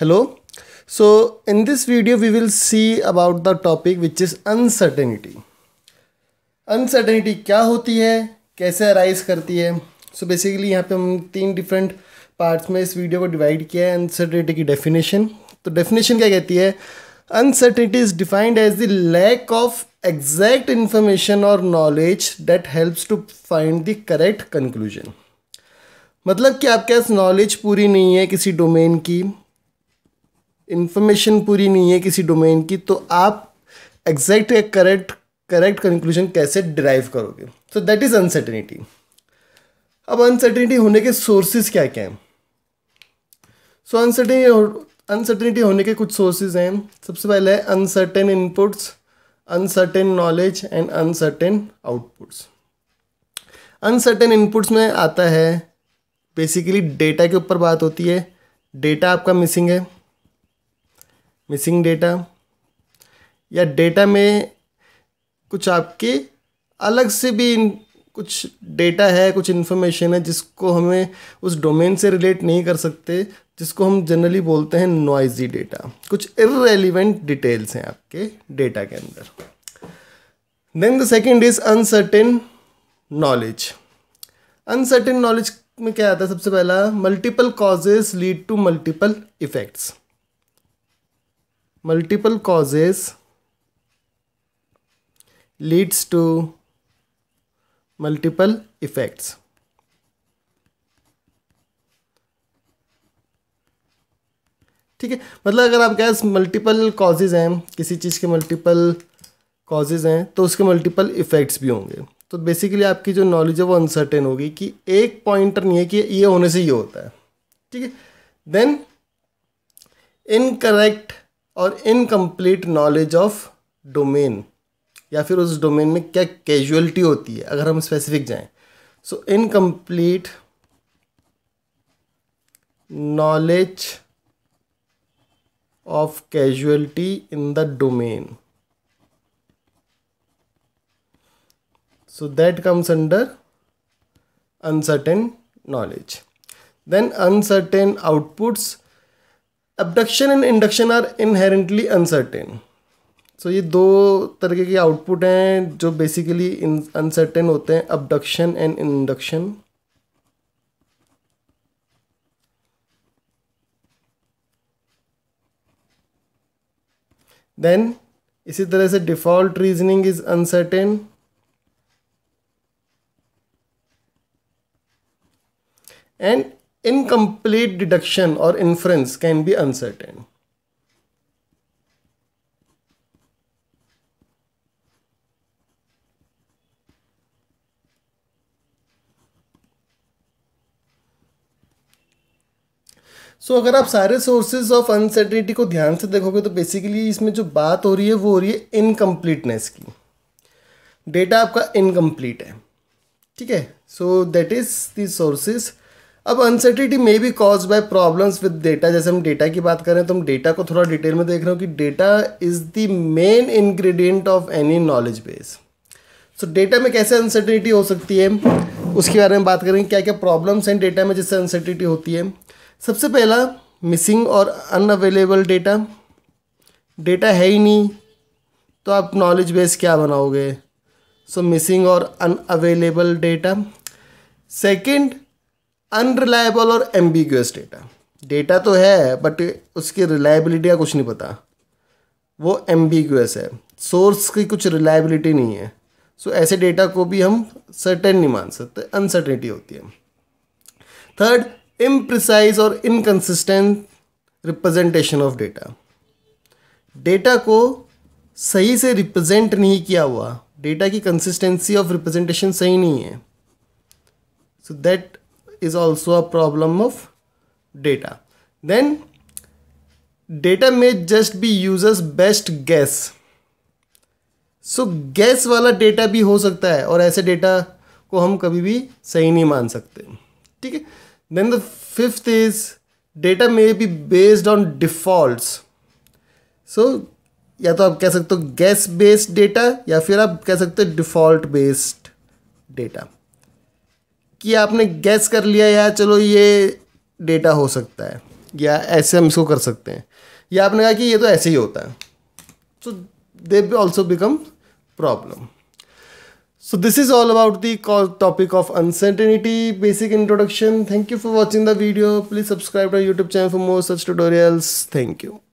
Hello so in this video we will see about the topic which is uncertainty. Uncertainty क्या होती है कैसे arise करती है सो so बेसिकली यहाँ पे हम तीन डिफरेंट पार्ट्स में इस वीडियो को डिवाइड किया है अनसर्टेनिटी की डेफिनेशन तो डेफिनेशन क्या कहती है uncertainty is defined as the lack of exact information और knowledge that helps to find the correct conclusion मतलब कि आपके पास नॉलेज पूरी नहीं है किसी डोमेन की इन्फॉर्मेशन पूरी नहीं है किसी डोमेन की तो आप एग्जैक्ट या करेक्ट करेक्ट कंक्लूजन कैसे ड्राइव करोगे सो दैट इज़ अनसर्टेनिटी अब अनसर्टेनिटी होने के सोर्सेज क्या क्या हैं सो अनसर्टेनिटी अनसर्टेनिटी होने के कुछ सोर्सेज हैं सबसे पहले है uncertain inputs uncertain knowledge and uncertain outputs uncertain inputs में आता है बेसिकली डेटा के ऊपर बात होती है डेटा आपका मिसिंग है मिसिंग डेटा या डेटा में कुछ आपके अलग से भी कुछ डेटा है कुछ इन्फॉर्मेशन है जिसको हमें उस डोमेन से रिलेट नहीं कर सकते जिसको हम जनरली बोलते हैं नॉइजी डेटा कुछ इरेलीवेंट डिटेल्स हैं आपके डेटा के अंदर then the second is uncertain knowledge uncertain knowledge में क्या आता है सबसे पहला multiple causes lead to multiple effects multiple causes leads to multiple effects. ठीक है मतलब अगर आपके पास मल्टीपल कॉजेज हैं किसी चीज़ के मल्टीपल कॉजेज हैं तो उसके मल्टीपल इफ़ेक्ट्स भी होंगे तो बेसिकली आपकी जो नॉलेज है वो अनसर्टेन होगी कि एक पॉइंटर नहीं है कि ये होने से ये होता है ठीक है देन इनकरेक्ट और इनकम्प्लीट नॉलेज ऑफ डोमेन या फिर उस डोमेन में क्या कैजुअलिटी होती है अगर हम स्पेसिफिक जाएं so incomplete knowledge of causality in the domain so that comes under uncertain knowledge then uncertain outputs abduction and induction are inherently uncertain so ये दो तरीके के आउटपुट हैं जो बेसिकली अनसर्टेन होते हैं अबडक्शन एंड इंडक्शन देन इसी तरह से default reasoning is uncertain and incomplete deduction or inference can be uncertain. So so, अगर आप सारे सोर्सेज ऑफ अनसर्टिनिटी को ध्यान से देखोगे तो बेसिकली इसमें जो बात हो रही है वो हो रही है इनकम्प्लीटनेस की डेटा आपका इनकम्प्लीट है ठीक है so that is the sources अब uncertainty may be cause by problems with data जैसे हम डेटा की बात करें तो हम डेटा को थोड़ा डिटेल में देख रहे हो कि data is the main ingredient of any knowledge base so data में कैसे अनसर्टिनिटी हो सकती है उसके बारे में बात करेंगे क्या क्या प्रॉब्लम्स हैं डेटा में जिससे अनसर्टिनिटी होती है सबसे पहला मिसिंग और अनअवेलेबल डेटा डेटा है ही नहीं तो आप नॉलेज बेस क्या बनाओगे सो मिसिंग और अनअवेलेबल डेटा सेकेंड अनरिलायबल और एम्बिगस डेटा डेटा तो है बट उसकी रिलायबिलिटी का कुछ नहीं पता वो एम्बिगस है सोर्स की कुछ रिलायबिलिटी नहीं है सो ऐसे डेटा को भी हम सर्टेन नहीं मान सकते अनसर्टेनिटी होती है थर्ड इम्प्रिसाइज और inconsistent representation of data data को सही से रिप्रेजेंट नहीं किया हुआ डेटा की कंसिस्टेंसी ऑफ रिप्रेजेंटेशन सही नहीं है so that is also a problem of data. Then data may just be users best guess. So guess वाला डेटा भी हो सकता है और ऐसे डेटा को हम कभी भी सही नहीं मान सकते ठीक है then the fifth is data may be based on defaults so या तो आप कह सकते हो गैस बेस्ड डेटा या फिर आप कह सकते हो डिफॉल्ट बेस्ड डेटा कि आपने गैस कर लिया या चलो ये डेटा हो सकता है या ऐसे हम इसको कर सकते हैं या आपने कहा कि ये तो ऐसे ही होता है so they also become problem so this is all about the topic of uncertainty basic introduction thank you for watching the video please subscribe to YouTube channel for more such tutorials thank you